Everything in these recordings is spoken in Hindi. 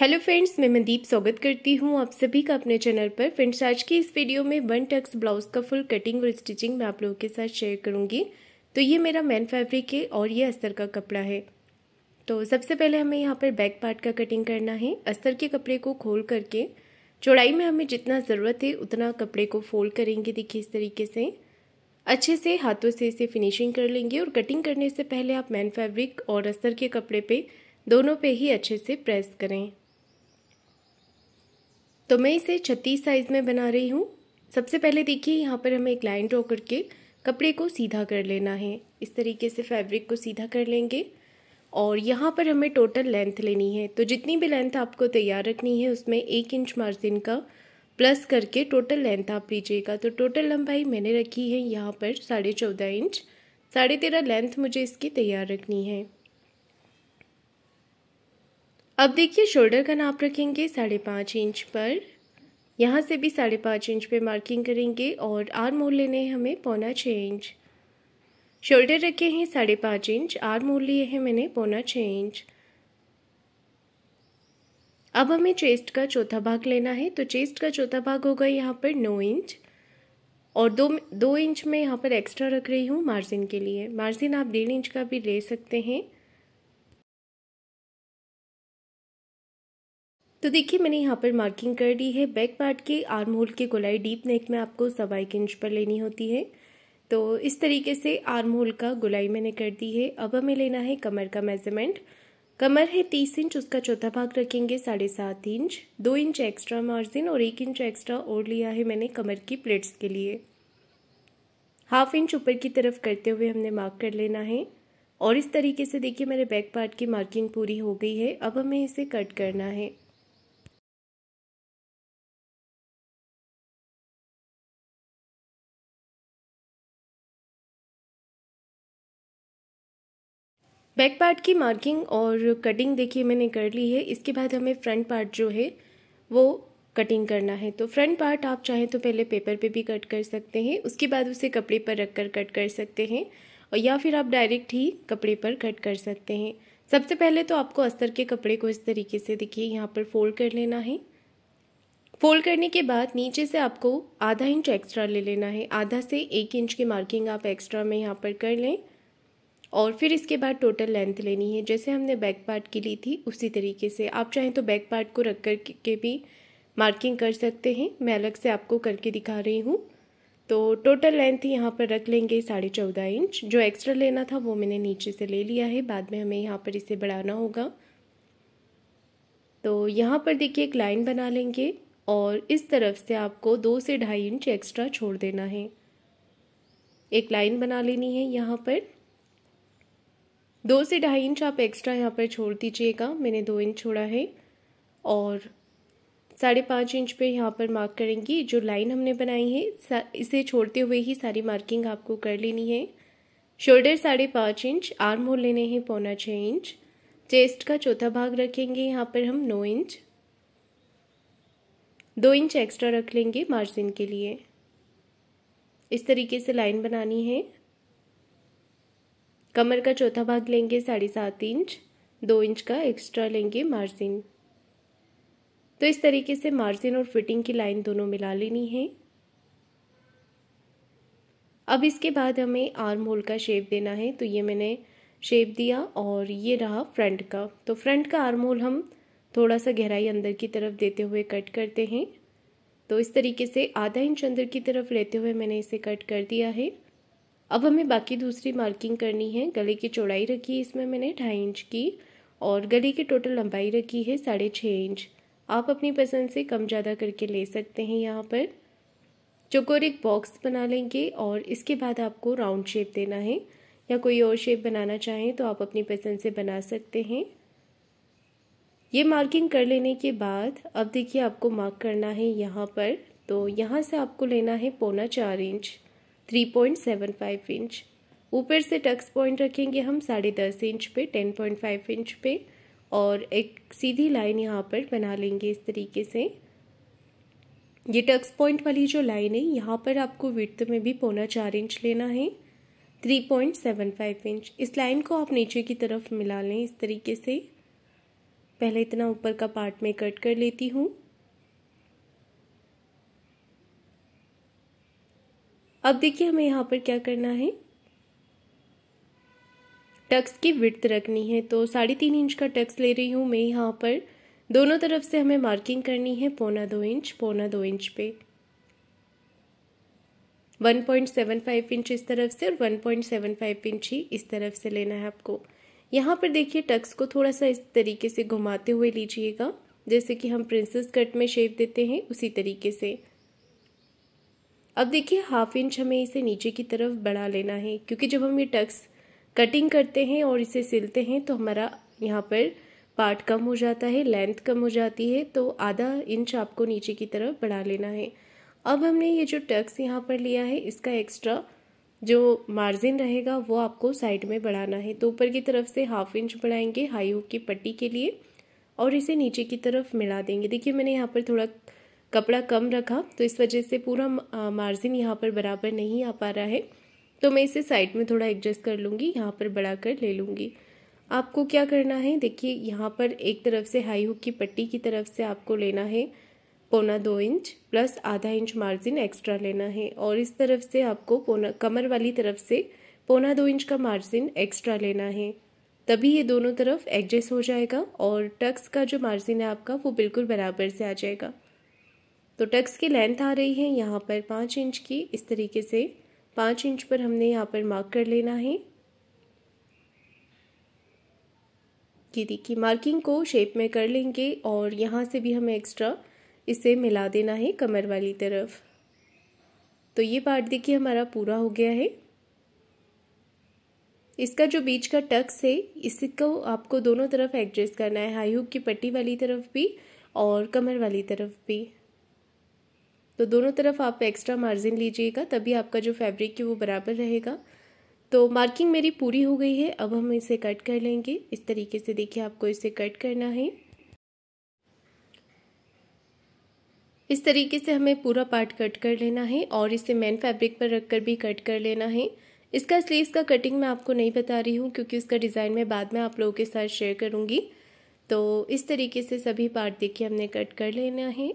हेलो फ्रेंड्स मैं मनदीप स्वागत करती हूँ आप सभी का अपने चैनल पर फ्रेंड्स आज की इस वीडियो में वन टक्स ब्लाउज का फुल कटिंग और स्टिचिंग मैं आप लोगों के साथ शेयर करूँगी तो ये मेरा मैन फैब्रिक है और ये अस्तर का कपड़ा है तो सबसे पहले हमें यहाँ पर बैक पार्ट का कटिंग करना है अस्तर के कपड़े को खोल करके चौड़ाई में हमें जितना ज़रूरत है उतना कपड़े को फोल्ड करेंगे देखिए इस तरीके से अच्छे से हाथों से इसे फिनिशिंग कर लेंगे और कटिंग करने से पहले आप मैन फैब्रिक और अस्तर के कपड़े पे दोनों पे ही अच्छे से प्रेस करें तो मैं इसे छत्तीस साइज़ में बना रही हूँ सबसे पहले देखिए यहाँ पर हमें एक लाइन ड्रॉ करके कपड़े को सीधा कर लेना है इस तरीके से फैब्रिक को सीधा कर लेंगे और यहाँ पर हमें टोटल लेंथ लेनी है तो जितनी भी लेंथ आपको तैयार रखनी है उसमें एक इंच मार्जिन का प्लस करके टोटल लेंथ आप लीजिएगा तो टोटल लंबाई मैंने रखी है यहाँ पर साढ़े चौदह इंच साढ़े तेरह लेंथ मुझे इसकी तैयार रखनी है अब देखिए शोल्डर का नाप रखेंगे साढ़े पाँच इंच पर यहाँ से भी साढ़े पाँच इंच पे मार्किंग करेंगे और आर मोल लेने हैं हमें पौना छः इंच शोल्डर रखे हैं साढ़े पाँच इंच आर मोल लिए हैं मैंने पौना छः इंच अब हमें चेस्ट का चौथा भाग लेना है तो चेस्ट का चौथा भाग होगा यहाँ पर नौ इंच और दो दो इंच में यहाँ पर एक्स्ट्रा रख रही हूँ मार्जिन के लिए मार्जिन आप डेढ़ इंच का भी ले सकते हैं तो देखिए मैंने यहाँ पर मार्किंग कर दी है बैक पार्ट के आर्म होल की गोलाई डीप नेक में आपको सवा एक इंच पर लेनी होती है तो इस तरीके से आर्म होल का गोलाई मैंने कर दी है अब हमें लेना है कमर का मेजरमेंट कमर है तीस इंच उसका चौथा भाग रखेंगे साढ़े सात इंच दो इंच एक्स्ट्रा मार्जिन और एक इंच एक्स्ट्रा और लिया है मैंने कमर की प्लेट्स के लिए हाफ इंच ऊपर की तरफ करते हुए हमने मार्क कर लेना है और इस तरीके से देखिए मेरे बैक पार्ट की मार्किंग पूरी हो गई है अब हमें इसे कट करना है बैक पार्ट की मार्किंग और कटिंग देखिए मैंने कर ली है इसके बाद हमें फ्रंट पार्ट जो है वो कटिंग करना है तो फ्रंट पार्ट आप चाहें तो पहले पेपर पे भी कट कर सकते हैं उसके बाद उसे कपड़े पर रख कर कट कर सकते हैं और या फिर आप डायरेक्ट ही कपड़े पर कट कर सकते हैं सबसे पहले तो आपको अस्तर के कपड़े को इस तरीके से देखिए यहाँ पर फोल्ड कर लेना है फोल्ड करने के बाद नीचे से आपको आधा इंच एक्स्ट्रा ले लेना है आधा से एक इंच की मार्किंग आप एक्स्ट्रा में यहाँ पर कर लें और फिर इसके बाद टोटल लेंथ लेनी है जैसे हमने बैक पार्ट की ली थी उसी तरीके से आप चाहें तो बैक पार्ट को रख कर के भी मार्किंग कर सकते हैं मैं अलग से आपको करके दिखा रही हूँ तो टोटल लेंथ यहाँ पर रख लेंगे साढ़े चौदह इंच जो एक्स्ट्रा लेना था वो मैंने नीचे से ले लिया है बाद में हमें यहाँ पर इसे बढ़ाना होगा तो यहाँ पर देखिए एक लाइन बना लेंगे और इस तरफ से आपको दो से ढाई इंच एक्स्ट्रा छोड़ देना है एक लाइन बना लेनी है यहाँ पर दो से ढाई इंच आप एक्स्ट्रा यहाँ पर छोड़ दीजिएगा मैंने दो इंच छोड़ा है और साढ़े पाँच इंच पे यहाँ पर मार्क करेंगे जो लाइन हमने बनाई है इसे छोड़ते हुए ही सारी मार्किंग आपको कर लेनी है शोल्डर साढ़े पाँच इंच आर्म होल लेने हैं पौना छः इंच चेस्ट का चौथा भाग रखेंगे यहाँ पर हम नौ इंच दो इंच एक्स्ट्रा रख लेंगे मार्जिन के लिए इस तरीके से लाइन बनानी है कमर का चौथा भाग लेंगे साढ़े सात इंच दो इंच का एक्स्ट्रा लेंगे मार्जिन तो इस तरीके से मार्जिन और फिटिंग की लाइन दोनों मिला लेनी है अब इसके बाद हमें आर्म होल का शेप देना है तो ये मैंने शेप दिया और ये रहा फ्रंट का तो फ्रंट का आर्म होल हम थोड़ा सा गहराई अंदर की तरफ देते हुए कट करते हैं तो इस तरीके से आधा इंच अंदर की तरफ लेते हुए मैंने इसे कट कर दिया है अब हमें बाकी दूसरी मार्किंग करनी है गले की चौड़ाई रखी है इसमें मैंने ढाई इंच की और गले की टोटल लंबाई रखी है साढ़े छः इंच आप अपनी पसंद से कम ज़्यादा करके ले सकते हैं यहाँ पर चकोर एक बॉक्स बना लेंगे और इसके बाद आपको राउंड शेप देना है या कोई और शेप बनाना चाहें तो आप अपनी पसंद से बना सकते हैं ये मार्किंग कर लेने के बाद अब देखिए आपको मार्क करना है यहाँ पर तो यहाँ से आपको लेना है पौना चार inch three point seven five inch ऊपर से टक्स पॉइंट रखेंगे हम साढ़े दस इंच पे टेन पॉइंट फाइव इंच पे और एक सीधी लाइन यहाँ पर बना लेंगे इस तरीके से ये टक्स पॉइंट वाली जो लाइन है यहाँ पर आपको वृत्त में भी पौना चार इंच लेना है three point seven five inch इस लाइन को आप नीचे की तरफ मिला लें इस तरीके से पहले इतना ऊपर का पार्ट में कट कर लेती हूँ अब देखिए हमें यहाँ पर क्या करना है टक्स की विड्थ रखनी है तो साढ़े तीन इंच का टक्स ले रही हूँ मैं यहाँ पर दोनों तरफ से हमें मार्किंग करनी है पौना दो इंच पौना दो इंच पे 1.75 इंच इस तरफ से और 1.75 इंच ही इस तरफ से लेना है आपको यहाँ पर देखिए टक्स को थोड़ा सा इस तरीके से घुमाते हुए लीजिएगा जैसे कि हम प्रिंसेस कट में शेप देते हैं उसी तरीके से अब देखिए हाफ इंच हमें इसे नीचे की तरफ बढ़ा लेना है क्योंकि जब हम ये टक्स कटिंग करते हैं और इसे सिलते हैं तो हमारा यहाँ पर पार्ट कम हो जाता है लेंथ कम हो जाती है तो आधा इंच आपको नीचे की तरफ बढ़ा लेना है अब हमने ये जो टक्स यहाँ पर लिया है इसका एक्स्ट्रा जो मार्जिन रहेगा वो आपको साइड में बढ़ाना है तो ऊपर की तरफ से हाफ इंच बढ़ाएंगे हाई हुक की पट्टी के लिए और इसे नीचे की तरफ मिला देंगे देखिए मैंने यहाँ पर थोड़ा कपड़ा कम रखा तो इस वजह से पूरा मार्जिन यहाँ पर बराबर नहीं आ पा रहा है तो मैं इसे साइड में थोड़ा एडजस्ट कर लूँगी यहाँ पर बढ़ा कर ले लूँगी आपको क्या करना है देखिए यहाँ पर एक तरफ से हाई हुक की पट्टी की तरफ से आपको लेना है पौना दो इंच प्लस आधा इंच मार्जिन एक्स्ट्रा लेना है और इस तरफ से आपको पौना कमर वाली तरफ से पौना दो इंच का मार्जिन एक्स्ट्रा लेना है तभी ये दोनों तरफ एडजस्ट हो जाएगा और टक्स का जो मार्जिन है आपका वो बिल्कुल बराबर से आ जाएगा तो टक्स की लेंथ आ रही है यहाँ पर पाँच इंच की इस तरीके से पाँच इंच पर हमने यहाँ पर मार्क कर लेना है कि देखिए मार्किंग को शेप में कर लेंगे और यहाँ से भी हमें एक्स्ट्रा इसे मिला देना है कमर वाली तरफ तो ये पार्ट देखिए हमारा पूरा हो गया है इसका जो बीच का टक्स है इसको आपको दोनों तरफ एडजस्ट करना है हाई हुक की पट्टी वाली तरफ भी और कमर वाली तरफ भी तो दोनों तरफ आप एक्स्ट्रा मार्जिन लीजिएगा तभी आपका जो फैब्रिक है वो बराबर रहेगा तो मार्किंग मेरी पूरी हो गई है अब हम इसे कट कर लेंगे इस तरीके से देखिए आपको इसे कट करना है इस तरीके से हमें पूरा पार्ट कट कर लेना है और इसे मेन फैब्रिक पर रखकर भी कट कर लेना है इसका स्लीव्स का कटिंग मैं आपको नहीं बता रही हूँ क्योंकि उसका डिज़ाइन मैं बाद में आप लोगों के साथ शेयर करूँगी तो इस तरीके से सभी पार्ट देखिए हमने कट कर लेना है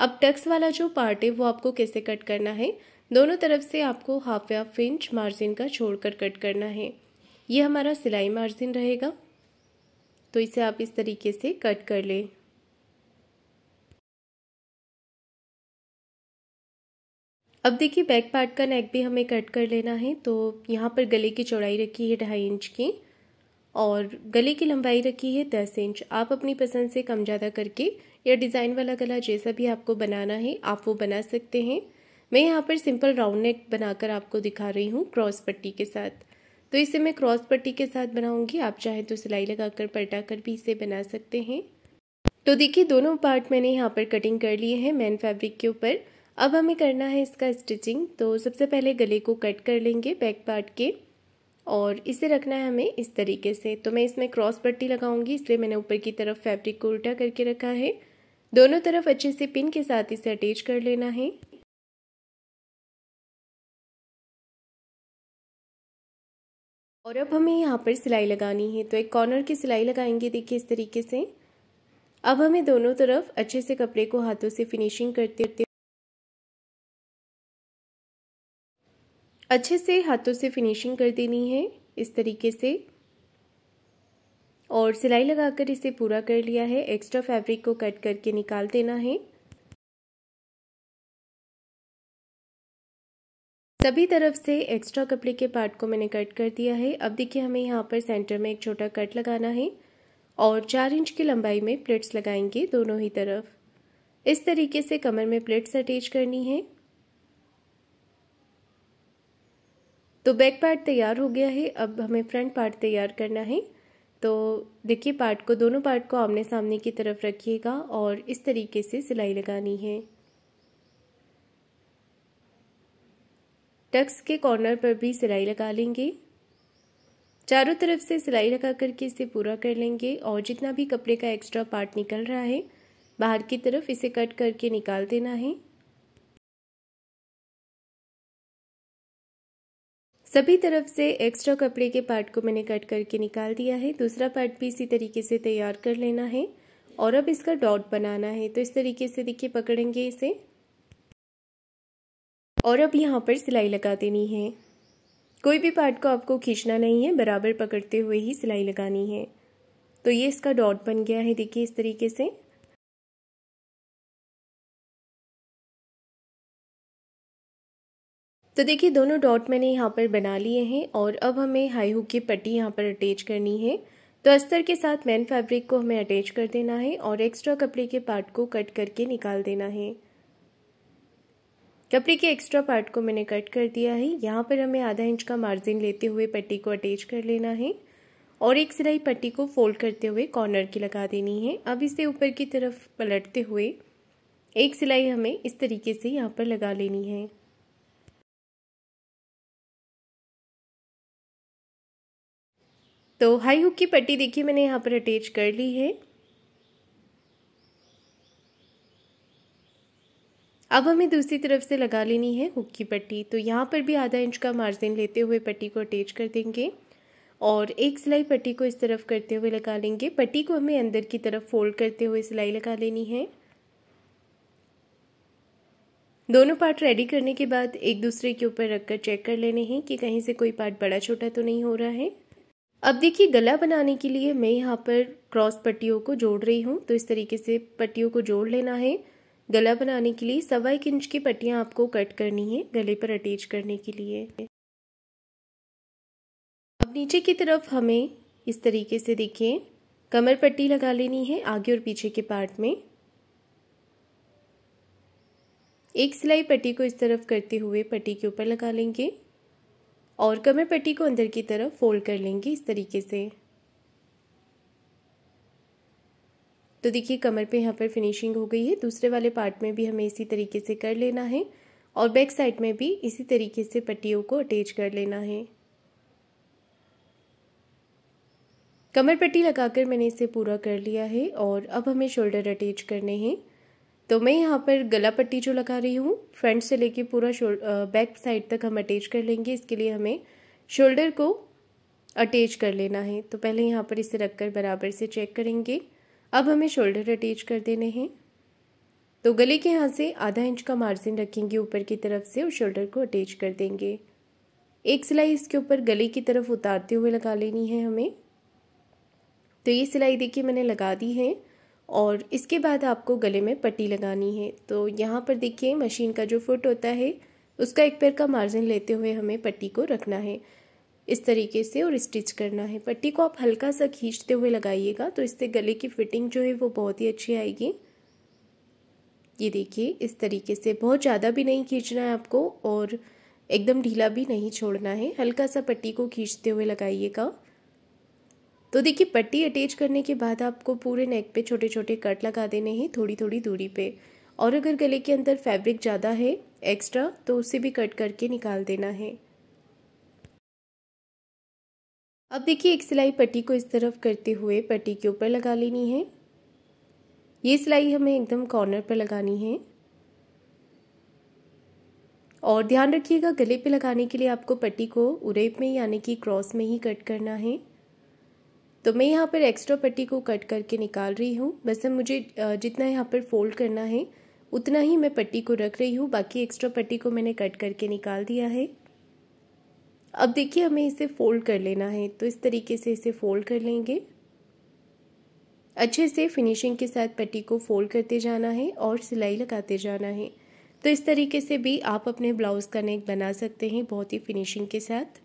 अब टक्स वाला जो पार्ट है वो आपको कैसे कट करना है दोनों तरफ से आपको हाफ हाफ इंच मार्जिन का छोड़कर कट करना है ये हमारा सिलाई मार्जिन रहेगा तो इसे आप इस तरीके से कट कर लें अब देखिए बैक पार्ट का नेक भी हमें कट कर लेना है तो यहाँ पर गले की चौड़ाई रखी है ढाई इंच की और गले की लंबाई रखी है दस इंच आप अपनी पसंद से कम ज़्यादा करके या डिज़ाइन वाला गला जैसा भी आपको बनाना है आप वो बना सकते हैं मैं यहाँ पर सिंपल राउंड नेक बनाकर आपको दिखा रही हूँ क्रॉस पट्टी के साथ तो इसे मैं क्रॉस पट्टी के साथ बनाऊंगी आप चाहे तो सिलाई लगाकर पलटा कर भी इसे बना सकते हैं तो देखिए दोनों पार्ट मैंने यहाँ पर कटिंग कर लिए हैं मैन फैब्रिक के ऊपर अब हमें करना है इसका स्टिचिंग तो सबसे पहले गले को कट कर लेंगे बैक पार्ट के और इसे रखना है हमें इस तरीके से तो मैं इसमें क्रॉस पट्टी लगाऊंगी इसलिए मैंने ऊपर की तरफ फैब्रिक को उल्टा करके रखा है दोनों तरफ अच्छे से पिन के साथ इसे अटैच कर लेना है और अब हमें यहाँ पर सिलाई लगानी है तो एक कॉर्नर की सिलाई लगाएंगे देखिए इस तरीके से अब हमें दोनों तरफ अच्छे से कपड़े को हाथों से फिनिशिंग करते करते अच्छे से हाथों से फिनिशिंग कर देनी है इस तरीके से और सिलाई लगाकर इसे पूरा कर लिया है एक्स्ट्रा फैब्रिक को कट करके निकाल देना है सभी तरफ से एक्स्ट्रा कपड़े के पार्ट को मैंने कट कर दिया है अब देखिए हमें यहाँ पर सेंटर में एक छोटा कट लगाना है और चार इंच की लंबाई में प्लेट्स लगाएंगे दोनों ही तरफ इस तरीके से कमर में प्लेट्स अटैच करनी है तो बैक पार्ट तैयार हो गया है अब हमें फ्रंट पार्ट तैयार करना है तो देखिए पार्ट को दोनों पार्ट को आमने सामने की तरफ रखिएगा और इस तरीके से सिलाई लगानी है टक्स के कॉर्नर पर भी सिलाई लगा लेंगे चारों तरफ से सिलाई लगा करके इसे पूरा कर लेंगे और जितना भी कपड़े का एक्स्ट्रा पार्ट निकल रहा है बाहर की तरफ इसे कट करके निकाल देना है सभी तरफ से एक्स्ट्रा कपड़े के पार्ट को मैंने कट करके निकाल दिया है दूसरा पार्ट भी इसी तरीके से तैयार कर लेना है और अब इसका डॉट बनाना है तो इस तरीके से देखिए पकड़ेंगे इसे और अब यहाँ पर सिलाई लगा देनी है कोई भी पार्ट को आपको खींचना नहीं है बराबर पकड़ते हुए ही सिलाई लगानी है तो ये इसका डॉट बन गया है देखिए इस तरीके से तो देखिए दोनों डॉट मैंने यहाँ पर बना लिए हैं और अब हमें हाई हुक की पट्टी यहाँ पर अटैच करनी है तो अस्तर के साथ मैन फैब्रिक को हमें अटैच कर देना है और एक्स्ट्रा कपड़े के पार्ट को कट करके निकाल देना है कपड़े के एक्स्ट्रा पार्ट को मैंने कट कर दिया है यहाँ पर हमें आधा इंच का मार्जिन लेते हुए पट्टी को अटैच कर लेना है और एक सिलाई पट्टी को फोल्ड करते हुए कॉर्नर की लगा देनी है अब इसे ऊपर की तरफ पलटते हुए एक सिलाई हमें इस तरीके से यहाँ पर लगा लेनी है तो हाई हुक की पट्टी देखिए मैंने यहाँ पर अटैच कर ली है अब हमें दूसरी तरफ से लगा लेनी है हुक की पट्टी तो यहाँ पर भी आधा इंच का मार्जिन लेते हुए पट्टी को अटैच कर देंगे और एक सिलाई पट्टी को इस तरफ करते हुए लगा लेंगे पट्टी को हमें अंदर की तरफ फोल्ड करते हुए सिलाई लगा लेनी है दोनों पार्ट रेडी करने के बाद एक दूसरे के ऊपर रखकर चेक कर लेने हैं कि कहीं से कोई पार्ट बड़ा छोटा तो नहीं हो रहा है अब देखिए गला बनाने के लिए मैं यहाँ पर क्रॉस पट्टियों को जोड़ रही हूँ तो इस तरीके से पट्टियों को जोड़ लेना है गला बनाने के लिए सवा एक इंच की पट्टियाँ आपको कट करनी है गले पर अटैच करने के लिए अब नीचे की तरफ हमें इस तरीके से देखिए कमर पट्टी लगा लेनी है आगे और पीछे के पार्ट में एक सिलाई पट्टी को इस तरफ करते हुए पट्टी के ऊपर लगा लेंगे और कमर पट्टी को अंदर की तरफ फोल्ड कर लेंगे इस तरीके से तो देखिए कमर पे यहाँ पर फिनिशिंग हो गई है दूसरे वाले पार्ट में भी हमें इसी तरीके से कर लेना है और बैक साइड में भी इसी तरीके से पट्टियों को अटैच कर लेना है कमर पट्टी लगाकर मैंने इसे पूरा कर लिया है और अब हमें शोल्डर अटैच करने हैं तो मैं यहाँ पर गला पट्टी जो लगा रही हूँ फ्रंट से लेके पूरा बैक साइड तक हम अटैच कर लेंगे इसके लिए हमें शोल्डर को अटैच कर लेना है तो पहले यहाँ पर इसे रखकर बराबर से चेक करेंगे अब हमें शोल्डर अटैच कर देने हैं तो गले के यहाँ से आधा इंच का मार्जिन रखेंगे ऊपर की तरफ से और शोल्डर को अटैच कर देंगे एक सिलाई इसके ऊपर गले की तरफ उतारते हुए लगा लेनी है हमें तो ये सिलाई देखिए मैंने लगा दी है और इसके बाद आपको गले में पट्टी लगानी है तो यहाँ पर देखिए मशीन का जो फुट होता है उसका एक पैर का मार्जिन लेते हुए हमें पट्टी को रखना है इस तरीके से और स्टिच करना है पट्टी को आप हल्का सा खींचते हुए लगाइएगा तो इससे गले की फिटिंग जो है वो बहुत ही अच्छी आएगी ये देखिए इस तरीके से बहुत ज़्यादा भी नहीं खींचना है आपको और एकदम ढीला भी नहीं छोड़ना है हल्का सा पट्टी को खींचते हुए लगाइएगा तो देखिए पट्टी अटैच करने के बाद आपको पूरे नेक पे छोटे छोटे कट लगा देने हैं थोड़ी थोड़ी दूरी पे और अगर गले के अंदर फैब्रिक ज़्यादा है एक्स्ट्रा तो उसे भी कट करके निकाल देना है अब देखिए एक सिलाई पट्टी को इस तरफ करते हुए पट्टी के ऊपर लगा लेनी है ये सिलाई हमें एकदम कॉर्नर पर लगानी है और ध्यान रखिएगा गले पे लगाने के लिए आपको पट्टी को उरेप में यानी कि क्रॉस में ही कट करना है तो मैं यहाँ पर एक्स्ट्रा पट्टी को कट करके निकाल रही हूँ वैसे मुझे जितना यहाँ पर फोल्ड करना है उतना ही मैं पट्टी को रख रही हूँ बाकी एक्स्ट्रा पट्टी को मैंने कट करके निकाल दिया है अब देखिए हमें इसे फोल्ड कर लेना है तो इस तरीके से इसे फोल्ड कर लेंगे अच्छे से फिनिशिंग के साथ पट्टी को फोल्ड करते जाना है और सिलाई लगाते जाना है तो इस तरीके से भी आप अपने ब्लाउज़ का नेक बना सकते हैं बहुत ही फिनिशिंग के साथ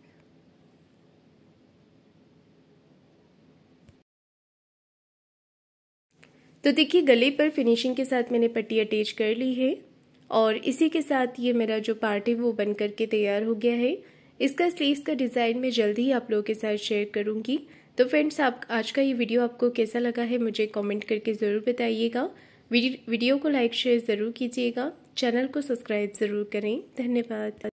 तो देखिए गले पर फिनिशिंग के साथ मैंने पट्टी अटैच कर ली है और इसी के साथ ये मेरा जो पार्ट है वो बन करके तैयार हो गया है इसका स्लीव्स का डिज़ाइन मैं जल्दी ही आप लोगों के साथ शेयर करूंगी तो फ्रेंड्स आप आज का ये वीडियो आपको कैसा लगा है मुझे कमेंट करके ज़रूर बताइएगा वीडियो को लाइक शेयर ज़रूर कीजिएगा चैनल को सब्सक्राइब ज़रूर करें धन्यवाद